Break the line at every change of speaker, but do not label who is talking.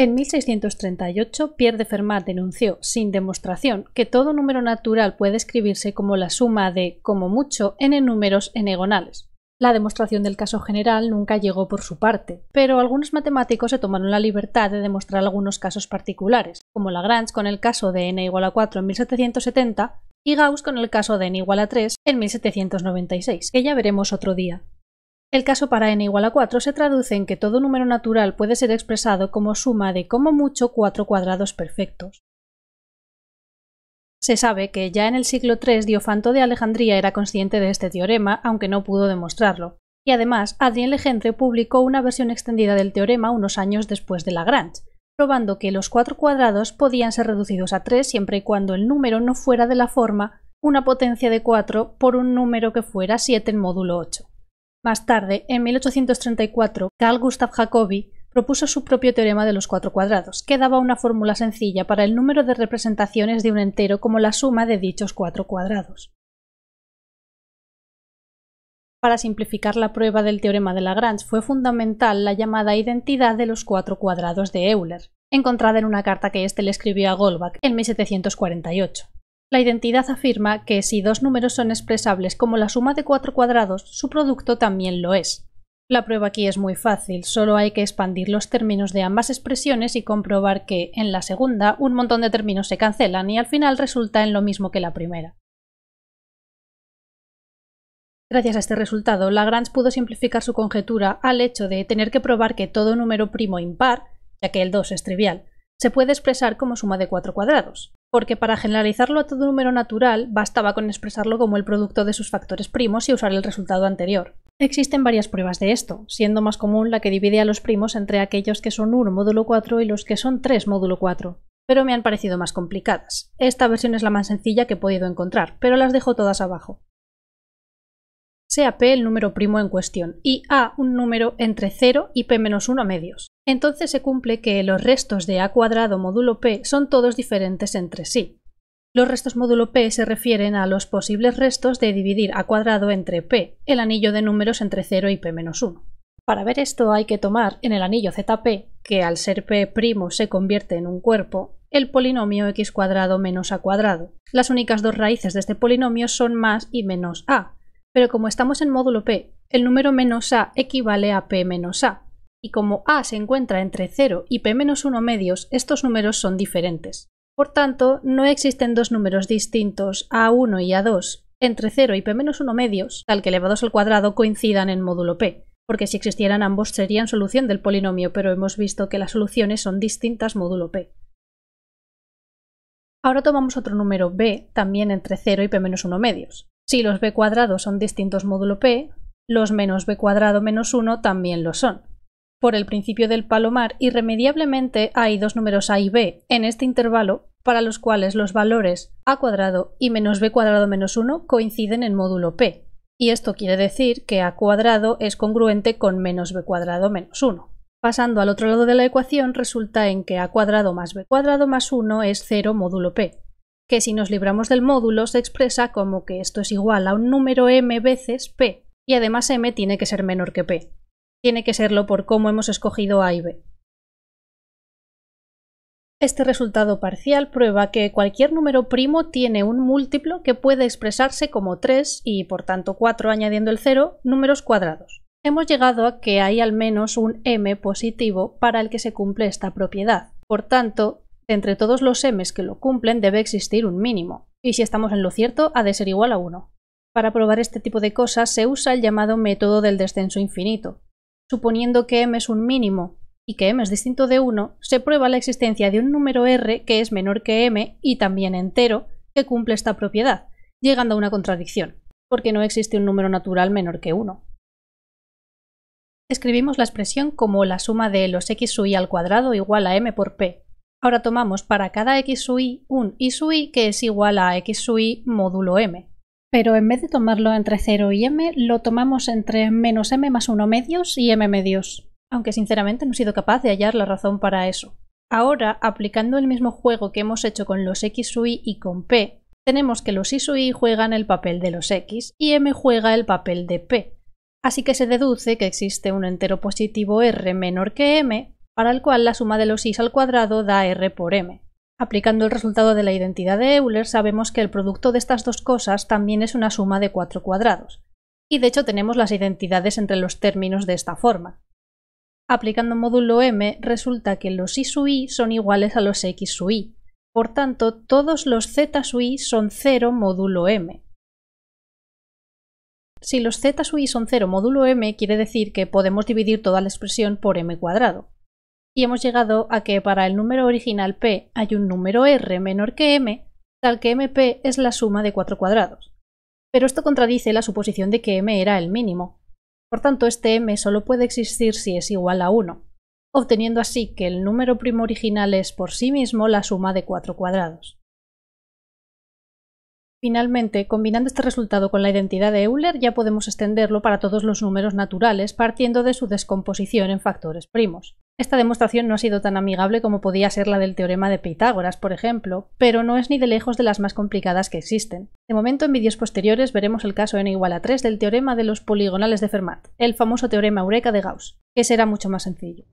En 1638, Pierre de Fermat denunció, sin demostración, que todo número natural puede escribirse como la suma de, como mucho, n números enegonales. La demostración del caso general nunca llegó por su parte, pero algunos matemáticos se tomaron la libertad de demostrar algunos casos particulares, como Lagrange con el caso de n igual a 4 en 1770 y Gauss con el caso de n igual a 3 en 1796, que ya veremos otro día. El caso para n igual a 4 se traduce en que todo número natural puede ser expresado como suma de como mucho cuatro cuadrados perfectos. Se sabe que ya en el siglo III Diofanto de Alejandría era consciente de este teorema, aunque no pudo demostrarlo, y además Adrien Legendre publicó una versión extendida del teorema unos años después de Lagrange, probando que los cuatro cuadrados podían ser reducidos a tres siempre y cuando el número no fuera de la forma una potencia de 4 por un número que fuera 7 en módulo 8. Más tarde, en 1834, Carl Gustav Jacobi propuso su propio teorema de los cuatro cuadrados, que daba una fórmula sencilla para el número de representaciones de un entero como la suma de dichos cuatro cuadrados. Para simplificar la prueba del teorema de Lagrange fue fundamental la llamada identidad de los cuatro cuadrados de Euler, encontrada en una carta que éste le escribió a Goldbach en 1748. La identidad afirma que si dos números son expresables como la suma de cuatro cuadrados, su producto también lo es. La prueba aquí es muy fácil, solo hay que expandir los términos de ambas expresiones y comprobar que, en la segunda, un montón de términos se cancelan y al final resulta en lo mismo que la primera. Gracias a este resultado, Lagrange pudo simplificar su conjetura al hecho de tener que probar que todo número primo impar, ya que el 2 es trivial, se puede expresar como suma de cuatro cuadrados porque para generalizarlo a todo número natural bastaba con expresarlo como el producto de sus factores primos y usar el resultado anterior. Existen varias pruebas de esto, siendo más común la que divide a los primos entre aquellos que son 1 módulo 4 y los que son 3 módulo 4, pero me han parecido más complicadas. Esta versión es la más sencilla que he podido encontrar, pero las dejo todas abajo. Sea p el número primo en cuestión y a un número entre 0 y p-1 medios entonces se cumple que los restos de A cuadrado módulo P son todos diferentes entre sí. Los restos módulo P se refieren a los posibles restos de dividir A cuadrado entre P, el anillo de números entre 0 y P-1. Para ver esto hay que tomar en el anillo ZP, que al ser P' se convierte en un cuerpo, el polinomio x cuadrado menos a cuadrado. Las únicas dos raíces de este polinomio son más y menos a, pero como estamos en módulo p, el número menos a equivale a p menos a, y como a se encuentra entre 0 y p-1 medios, estos números son diferentes. Por tanto, no existen dos números distintos a1 y a2 entre 0 y p-1 medios, tal que elevados al cuadrado coincidan en módulo p, porque si existieran ambos serían solución del polinomio, pero hemos visto que las soluciones son distintas módulo p. Ahora tomamos otro número b, también entre 0 y p-1 medios. Si los b cuadrados son distintos módulo p, los menos b cuadrado menos 1 también lo son por el principio del palomar, irremediablemente hay dos números a y b en este intervalo para los cuales los valores a cuadrado y menos b cuadrado menos 1 coinciden en módulo p, y esto quiere decir que a cuadrado es congruente con menos b cuadrado menos 1. Pasando al otro lado de la ecuación resulta en que a cuadrado más b cuadrado más 1 es 0 módulo p, que si nos libramos del módulo se expresa como que esto es igual a un número m veces p, y además m tiene que ser menor que p tiene que serlo por cómo hemos escogido A y B. Este resultado parcial prueba que cualquier número primo tiene un múltiplo que puede expresarse como 3 y por tanto 4 añadiendo el 0 números cuadrados. Hemos llegado a que hay al menos un m positivo para el que se cumple esta propiedad. Por tanto, entre todos los m que lo cumplen debe existir un mínimo, y si estamos en lo cierto, ha de ser igual a 1. Para probar este tipo de cosas se usa el llamado método del descenso infinito, Suponiendo que m es un mínimo y que m es distinto de 1, se prueba la existencia de un número r que es menor que m y también entero que cumple esta propiedad, llegando a una contradicción, porque no existe un número natural menor que 1. Escribimos la expresión como la suma de los x sub i al cuadrado igual a m por p. Ahora tomamos para cada x sub i un i sub i que es igual a x sub i módulo m, pero en vez de tomarlo entre 0 y m, lo tomamos entre menos m más 1 medios y m medios, aunque sinceramente no he sido capaz de hallar la razón para eso. Ahora, aplicando el mismo juego que hemos hecho con los x, y con p, tenemos que los y juegan el papel de los x y m juega el papel de p. Así que se deduce que existe un entero positivo r menor que m, para el cual la suma de los y al cuadrado da r por m. Aplicando el resultado de la identidad de Euler, sabemos que el producto de estas dos cosas también es una suma de cuatro cuadrados, y de hecho tenemos las identidades entre los términos de esta forma. Aplicando módulo m, resulta que los i sub i son iguales a los x sub i, por tanto todos los z sub i son 0 módulo m. Si los z sub i son 0 módulo m, quiere decir que podemos dividir toda la expresión por m cuadrado y hemos llegado a que para el número original p hay un número r menor que m, tal que mp es la suma de cuatro cuadrados. Pero esto contradice la suposición de que m era el mínimo. Por tanto, este m solo puede existir si es igual a 1, obteniendo así que el número primo original es por sí mismo la suma de cuatro cuadrados. Finalmente, combinando este resultado con la identidad de Euler ya podemos extenderlo para todos los números naturales partiendo de su descomposición en factores primos. Esta demostración no ha sido tan amigable como podía ser la del teorema de Pitágoras, por ejemplo, pero no es ni de lejos de las más complicadas que existen. De momento, en vídeos posteriores veremos el caso n igual a 3 del teorema de los poligonales de Fermat, el famoso teorema eureka de Gauss, que será mucho más sencillo.